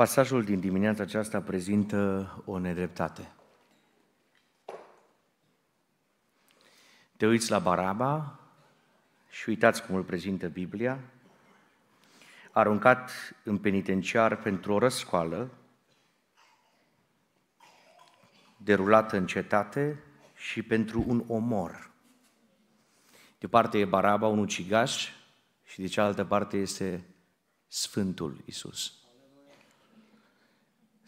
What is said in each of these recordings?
Pasajul din dimineața aceasta prezintă o nedreptate. Te uiți la Baraba și uitați cum îl prezintă Biblia, aruncat în penitenciar pentru o răscoală, derulată în cetate și pentru un omor. De o parte e Baraba, un ucigaș, și de cealaltă parte este Sfântul Isus.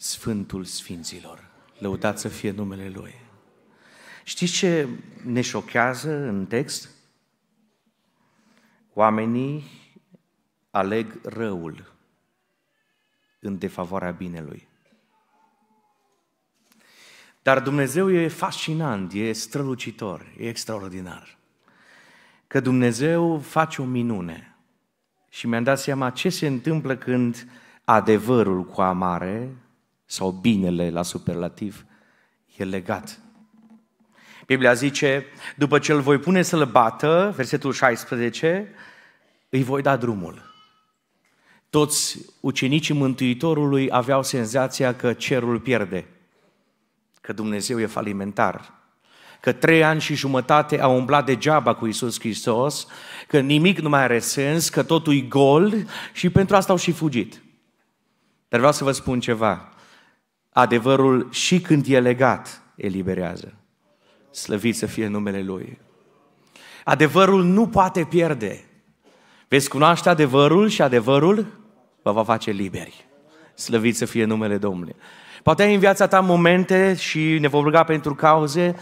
Sfântul Sfinților. Lăudați să fie numele Lui. Știți ce ne șochează în text? Oamenii aleg răul în defavoarea binelui. Dar Dumnezeu e fascinant, e strălucitor, e extraordinar. Că Dumnezeu face o minune. Și mi-am dat seama ce se întâmplă când adevărul cu amare sau binele la superlativ e legat. Biblia zice, după ce îl voi pune să-l bată, versetul 16, îi voi da drumul. Toți ucenicii Mântuitorului aveau senzația că cerul pierde, că Dumnezeu e falimentar, că trei ani și jumătate au umblat degeaba cu Isus Hristos, că nimic nu mai are sens, că totul e gol și pentru asta au și fugit. Dar vreau să vă spun ceva. Adevărul și când e legat, eliberează. Slăvit să fie numele Lui. Adevărul nu poate pierde. Veți cunoaște adevărul și adevărul vă va face liberi. Slăvit să fie numele Domnului. Poate ai în viața ta momente și ne vom ruga pentru cauze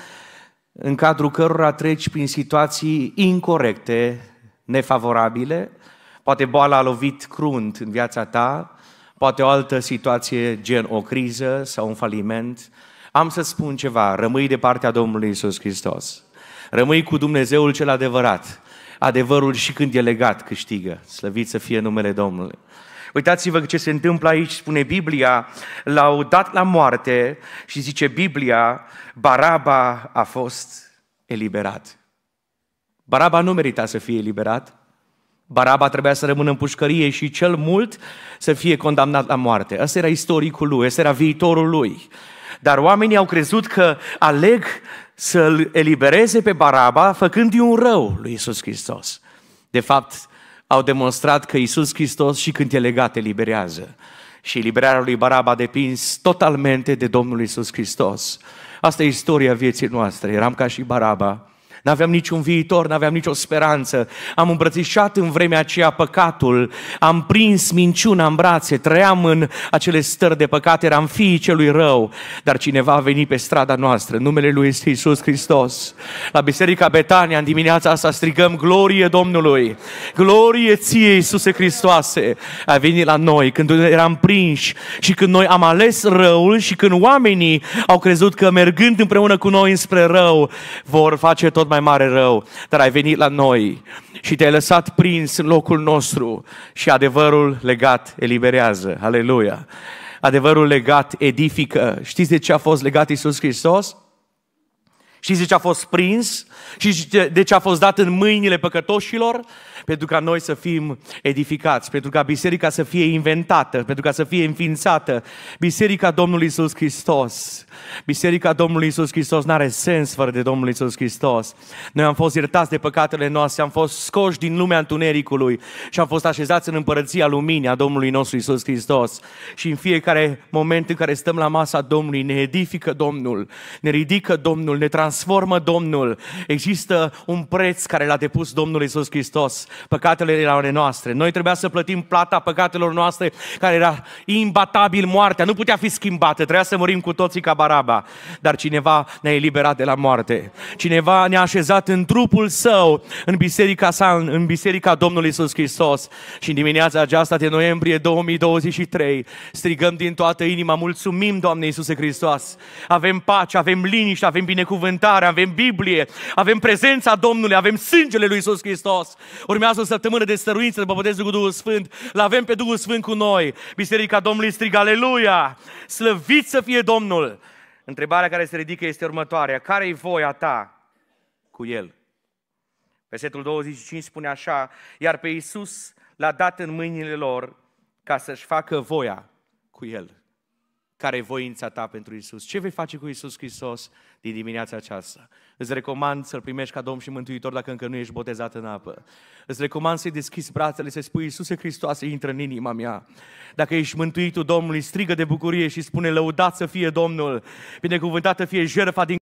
în cadrul cărora treci prin situații incorrecte, nefavorabile. Poate boala a lovit crunt în viața ta, poate o altă situație gen o criză sau un faliment, am să spun ceva, rămâi de partea Domnului Isus Hristos. Rămâi cu Dumnezeul cel adevărat. Adevărul și când e legat câștigă. Slăvit să fie numele Domnului. Uitați-vă ce se întâmplă aici, spune Biblia, l-au dat la moarte și zice Biblia, Baraba a fost eliberat. Baraba nu merita să fie eliberat, Baraba trebuia să rămână în pușcărie și cel mult să fie condamnat la moarte. Asta era istoricul lui, ăsta era viitorul lui. Dar oamenii au crezut că aleg să-l elibereze pe Baraba făcând un rău lui Isus Hristos. De fapt, au demonstrat că Isus Hristos și când e legat eliberează. Și eliberarea lui Baraba a depins totalmente de Domnul Isus Hristos. Asta e istoria vieții noastre. Eram ca și Baraba N-aveam niciun viitor, n-aveam nicio speranță. Am îmbrățișat în vremea aceea păcatul, am prins minciuna în brațe, trăiam în acele stări de păcat, eram fiii celui rău. Dar cineva a venit pe strada noastră, numele Lui este Isus Hristos. La Biserica Betania, în dimineața asta, strigăm glorie Domnului, glorie ție, Iisuse Hristoase. A venit la noi când eram prinși și când noi am ales răul și când oamenii au crezut că mergând împreună cu noi înspre rău vor face tot mai mare rău, dar ai venit la noi și te-ai lăsat prins în locul nostru și adevărul legat eliberează. Aleluia! Adevărul legat edifică. Știți de ce a fost legat Isus Hristos? Și zice, a fost prins și zice, ce deci a fost dat în mâinile păcătoșilor pentru ca noi să fim edificați, pentru ca biserica să fie inventată, pentru ca să fie înființată. Biserica Domnului Isus Hristos. Biserica Domnului Isus Hristos nu are sens fără de Domnul Isus Hristos. Noi am fost iertați de păcatele noastre, am fost scoși din lumea întunericului și am fost așezați în împărăția luminii a Domnului nostru Isus Hristos. Și în fiecare moment în care stăm la masa Domnului, ne edifică Domnul, ne ridică Domnul, ne transformă transformă Domnul. Există un preț care l-a depus Domnul Isus Hristos, păcatele erau ale noastre. Noi trebuia să plătim plata păcatelor noastre, care era imbatabil moartea, nu putea fi schimbată, trebuia să murim cu toții ca Baraba. Dar cineva ne-a eliberat de la moarte. Cineva ne-a așezat în trupul său, în biserica sa, în biserica Domnului Isus Hristos. Și în dimineața aceasta de noiembrie 2023 strigăm din toată inima, mulțumim Doamne Isuse Hristos, avem pace, avem liniște, avem binecuvântare, binecuvântare, avem Biblie, avem prezența Domnului, avem sângele lui Iisus Hristos. Urmează o săptămână de stăruință după botezul cu Duhul Sfânt. L-avem pe Duhul Sfânt cu noi. Biserica Domnului strigă, aleluia! Slăvit să fie Domnul! Întrebarea care se ridică este următoarea. care e voia ta cu El? Versetul 25 spune așa, iar pe Iisus l-a dat în mâinile lor ca să-și facă voia cu El care e voința ta pentru Isus. Ce vei face cu Isus Hristos din dimineața aceasta? Îți recomand să-L primești ca Domn și Mântuitor dacă încă nu ești botezat în apă. Îți recomand să-i deschizi brațele, să-i spui, Iisuse Hristoase, intră în inima mea. Dacă ești mântuitul Domnului, strigă de bucurie și spune, lăudat să fie Domnul, binecuvântată fie jertfa din